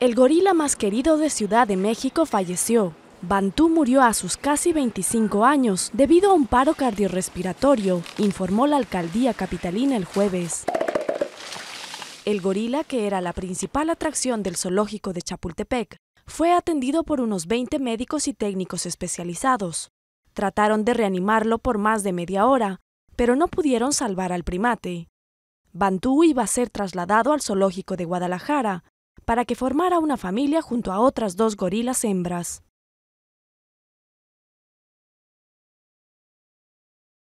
El gorila más querido de Ciudad de México falleció. Bantú murió a sus casi 25 años debido a un paro cardiorrespiratorio, informó la alcaldía capitalina el jueves. El gorila, que era la principal atracción del zoológico de Chapultepec, fue atendido por unos 20 médicos y técnicos especializados. Trataron de reanimarlo por más de media hora, pero no pudieron salvar al primate. Bantú iba a ser trasladado al zoológico de Guadalajara, para que formara una familia junto a otras dos gorilas hembras.